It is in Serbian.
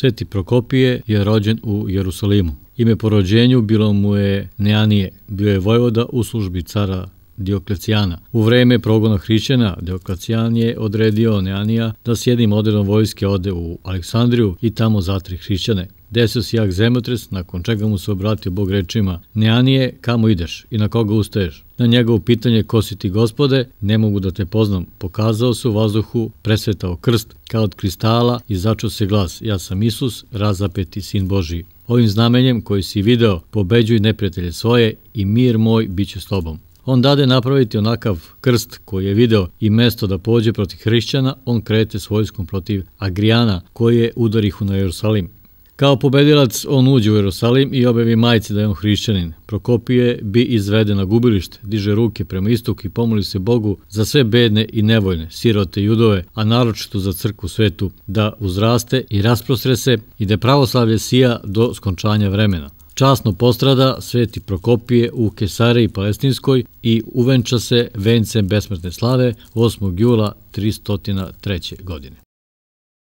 Sveti Prokopije je rođen u Jerusalimu. Ime po rođenju bilo mu je Neanije, bio je vojvoda u službi cara Dioklecijana. U vreme progona hrišćana, Dioklecijan je odredio Neanija da s jednim odredom vojske ode u Aleksandriju i tamo zatri hrišćane. Desio se jak zemotres, nakon čega mu se obratio Bog rečima, Neanije, kamo ideš i na koga ustaješ? Na njegovo pitanje ko si ti gospode, ne mogu da te poznam, pokazao se u vazduhu, presvetao krst kao od kristala i začeo se glas, ja sam Isus, razapeti sin Božiji. Ovim znamenjem koji si video, pobeđuj neprijatelje svoje i mir moj bit će s tobom. On dade napraviti onakav krst koji je video i mesto da pođe protiv hrišćana, on krete s vojskom protiv Agrijana koji je u na Jerusalim. Kao pobedilac on uđe u Jerusalim i objavi majci da je on hrišćanin. Prokopije bi izvede na gubilište, diže ruke prema istoku i pomoli se Bogu za sve bedne i nevoljne, sirote i judove, a naročito za crkvu svetu, da uzraste i rasprostre se i da pravoslavlje sija do skončanja vremena. Časno postrada sveti Prokopije u Kesare i Palestinskoj i uvenča se vencem besmrtne slave 8. jula 303. godine.